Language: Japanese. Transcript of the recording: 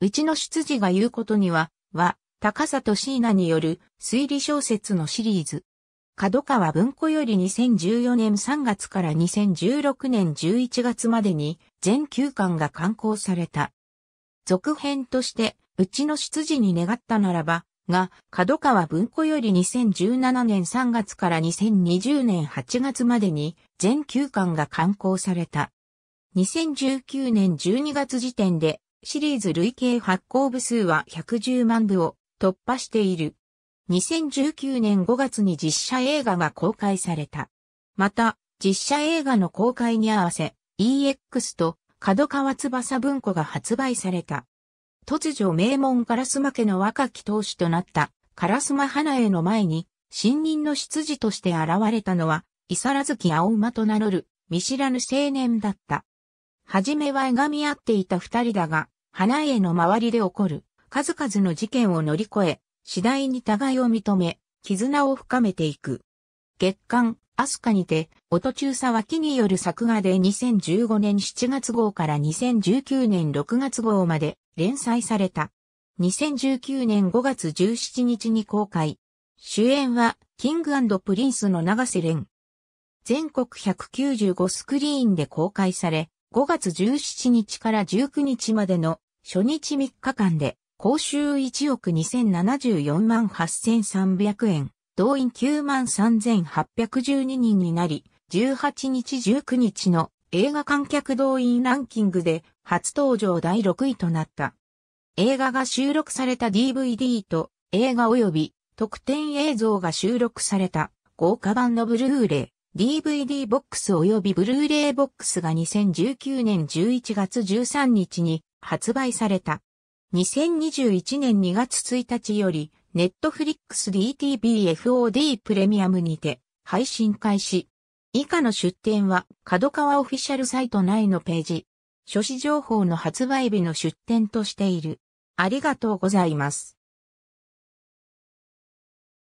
うちの出自が言うことには、は、高里椎名による推理小説のシリーズ。角川文庫より2014年3月から2016年11月までに全9巻が刊行された。続編として、うちの出自に願ったならば、が、角川文庫より2017年3月から2020年8月までに全9巻が刊行された。2019年12月時点でシリーズ累計発行部数は110万部を突破している。2019年5月に実写映画が公開された。また、実写映画の公開に合わせ、EX と角川翼文庫が発売された。突如名門カラスマ家の若き当主となったカラスマ花江の前に、新任の執事として現れたのは、伊皿月青馬と名乗る、見知らぬ青年だった。はじめはえがみ合っていた二人だが、花江の周りで起こる数々の事件を乗り越え、次第に互いを認め、絆を深めていく。月刊、アスカにて、音中佐脇による作画で2015年7月号から2019年6月号まで連載された。2019年5月17日に公開。主演は、キングプリンスの長瀬廉。全国195スクリーンで公開され、5月17日から19日までの初日3日間で、公衆1億2074万8300円、動員9万3812人になり、18日19日の映画観客動員ランキングで初登場第6位となった。映画が収録された DVD と映画及び特典映像が収録された豪華版のブルーレイ、DVD ボックス及びブルーレイボックスが2019年11月13日に発売された。2021年2月1日より、ネットフリックス DTBFOD プレミアムにて配信開始。以下の出展は、角川オフィシャルサイト内のページ。書誌情報の発売日の出展としている。ありがとうございます。